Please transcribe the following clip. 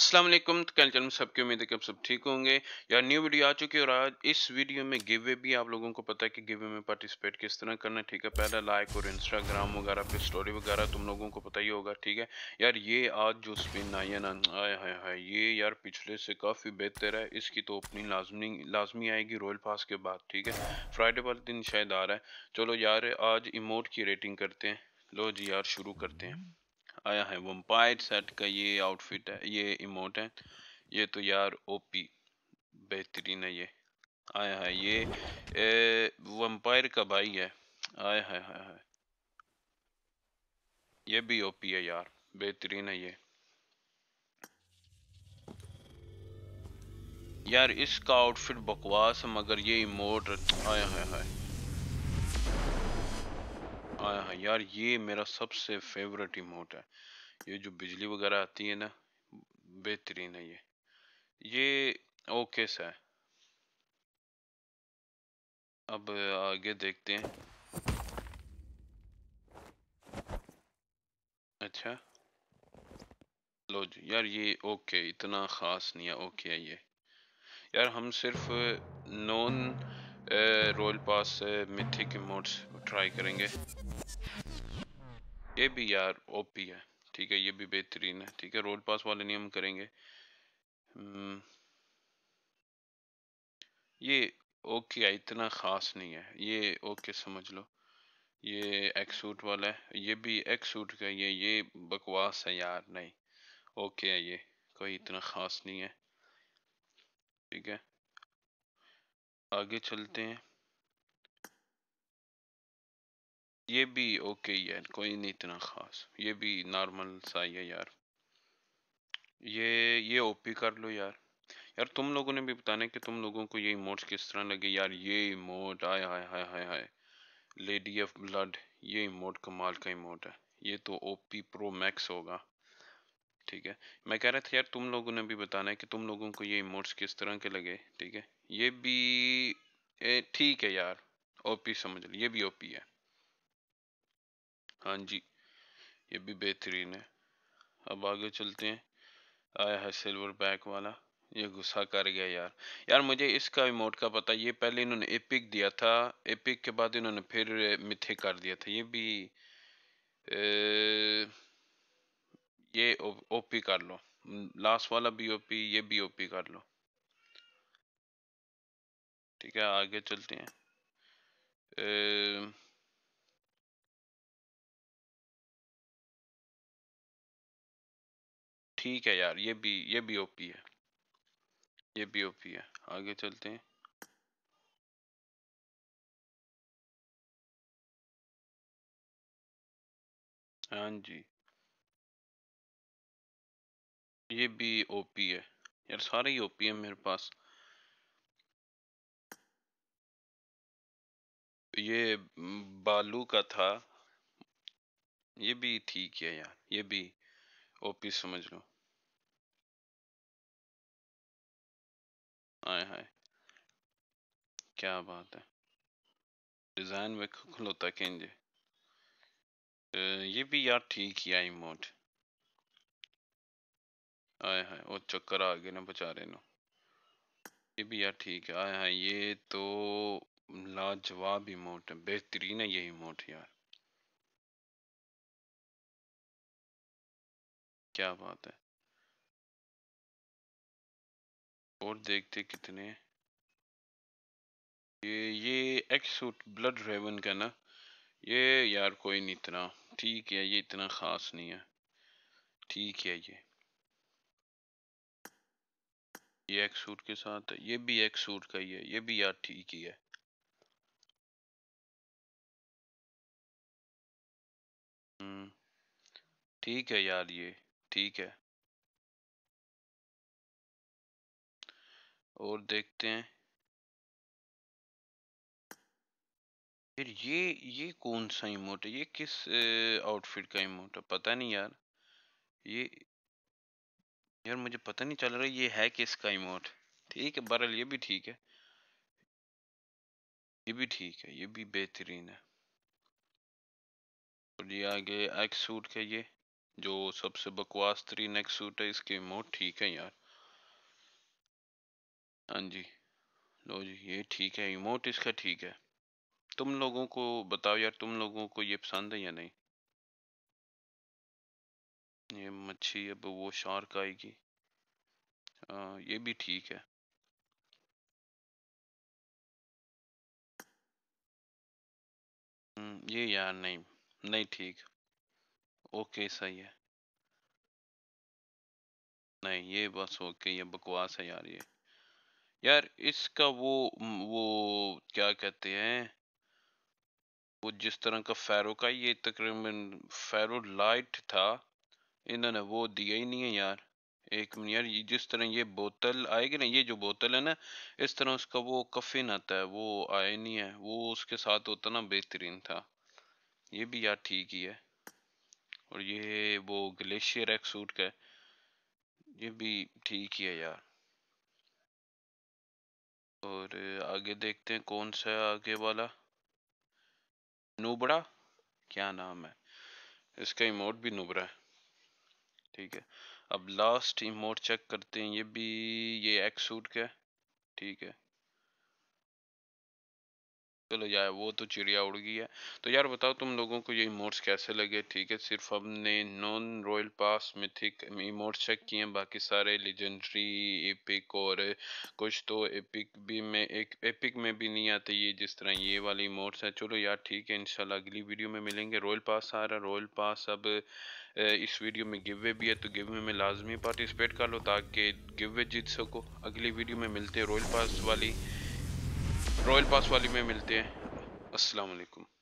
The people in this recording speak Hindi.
असलम तो कल सबकी उम्मीद है कि आप सब ठीक होंगे यार न्यू वीडियो आ चुकी है और आज इस वीडियो में गिव वे भी आप लोगों को पता है कि गिव वे में पार्टिसिपेट किस तरह करना है ठीक है पहला लाइक और इंस्टाग्राम वगैरह पे स्टोरी वगैरह तुम लोगों को पता ही होगा ठीक है यार ये आज जो स्पिन आई है ना आए हाय हाय ये यार पिछले से काफ़ी बेहतर है इसकी तो ओपनिंग लाजमी लाजमी आएगी रॉयल पास के बाद ठीक है फ्राइडे वाले दिन शायद आ रहा है चलो यार आज इमोट की रेटिंग करते हैं लो जी यार शुरू करते हैं आया है वम्पायर सेट का ये आउटफिट है ये इमोट है ये तो यार ओपी बेहतरीन है ये आया है ये वम्पायर का भाई है आया है हाय है ये भी ओपी है यार बेहतरीन है ये यार इसका आउटफिट बकवास है मगर ये इमोट आया है है। हाँ हाँ यार ये मेरा सबसे फेवरेट इमोट है ये जो बिजली वगैरह आती है ना बेहतरीन है ये ये ओके सा है अब आगे देखते हैं अच्छा लो जी यार ये ओके इतना ख़ास नहीं है ओके है ये यार हम सिर्फ नॉन रॉयल पास से मिथिक मोड्स ट्राई करेंगे ये भी यार ओपी है ठीक है ये भी बेहतरीन है ठीक है रोल पास वाले नहीं हम करेंगे हम्म, ये ओके इतना ख़ास नहीं है ये ओके समझ लो ये एक सूट वाला है ये भी एक सूट का ये ये बकवास है यार नहीं ओके है ये कोई इतना ख़ास नहीं है ठीक है आगे चलते हैं ये भी ओके यार कोई नहीं इतना ख़ास ये भी नॉर्मल सा ही है यार ये ये ओपी कर लो यार यार तुम लोगों ने भी बताना है कि तुम लोगों को ये इमोट्स किस तरह लगे यार ये इमोट आय हाय हाय हाय हाय लेडी ऑफ ब्लड ये इमोट कमाल का इमोट है ये तो ओपी प्रो मैक्स होगा ठीक है मैं कह रहा था यार तुम लोगों ने भी बताना है कि तुम लोगों को ये इमोट्स किस तरह के लगे ठीक है ये भी ठीक है यार ओपी समझ लो ये भी ओपी है हाँ जी ये भी बेहतरीन है अब आगे चलते हैं आया है सिल्वर बैक वाला ये गुस्सा कर गया यार यार मुझे इसका इमोट का पता ये पहले इन्होंने एपिक दिया था एपिक के बाद इन्होंने फिर मिथे कर दिया था ये भी ए... ये ओपी कर लो लास्ट वाला बीओपी ये बीओपी कर लो ठीक है आगे चलते हैं ए, ठीक है यार ये भी ये भी ओपी है ये बी ओपी है आगे चलते हैं हाँ जी ये भी ओपी है यार सारे ही ओपी है मेरे पास ये बालू का था ये भी ठीक है यार ये भी ओपी समझ लो हाय हाय क्या बात है डिज़ाइन में खुखलोता केंजे ये भी यार ठीक ही आई मोड आए हाय वो चक्कर आ गए ना बेचारे नो ये भी यार ठीक है आए हाय ये तो लाजवाब इमोट है बेहतरीन है ये इमोट यार क्या बात है और देखते कितने ये ये एक्स ब्लड रेवन का ना ये यार कोई नहीं इतना ठीक है ये इतना ख़ास नहीं है ठीक है ये ये एक्स सूट के साथ है ये भी एक्स सूट का ही है ये भी यार ठीक ही है हम्म, ठीक है यार ये ठीक है और देखते हैं फिर ये ये कौन सा इमोट है ये किस आउटफिट का इमोट है पता नहीं यार ये यार मुझे पता नहीं चल रहा ये है किसका इमोट ठीक है बरल ये भी ठीक है ये भी ठीक है ये भी बेहतरीन है और ये आगे एक सूट का ये जो सबसे बकवास तरीन एक सूट है इसके इमोट ठीक है यार हाँ जी लो जी ये ठीक है इमोट इसका ठीक है तुम लोगों को बताओ यार तुम लोगों को ये पसंद है या नहीं ये मच्छी अब वो शार्क आएगी आ, ये भी ठीक है हम्म, ये यार नहीं नहीं ठीक ओके सही है नहीं ये बस ओके ये बकवास है यार ये यार इसका वो वो क्या कहते हैं वो जिस तरह का फेरो का ये तकरीबन फेरो लाइट था इन्होंने वो दिया ही नहीं है यार एक मिनट यार ये जिस तरह ये बोतल आएगी ना ये जो बोतल है ना इस तरह उसका वो कफिन आता है वो आए नहीं है वो उसके साथ होता ना बेहतरीन था ये भी यार ठीक ही है और ये वो ग्लेशियर एक सूट का है ये भी ठीक ही है यार और आगे देखते हैं कौन सा आगे वाला नुबड़ा क्या नाम है इसका इमोट भी नुबरा है ठीक है अब लास्ट इमोट चेक करते हैं ये भी ये एक्सूट का है ठीक है चलो यार वो तो चिड़िया उड़ गई है तो यार बताओ तुम लोगों को ये इमोट्स कैसे लगे ठीक है सिर्फ हमने non royal pass mythic emotes check किए हैं बाकी सारे लेजेंडरी एपिक और कुछ तो एपिक भी में एक एपिक में भी नहीं आते ये जिस तरह ये वाले इमोट्स हैं चलो यार ठीक है इंशाल्लाह अगली वीडियो में मिलेंगे रॉयल पास आ रहा रॉयल पास अब इस वीडियो में गिवे भी है तो गिवे में लाजमी पार्टिसिपेट कर लो ताकि गिवे जीत सको अगली वीडियो में मिलते हैं रॉयल पास वाली रॉयल पास वाली में मिलते हैं अस्सलाम वालेकुम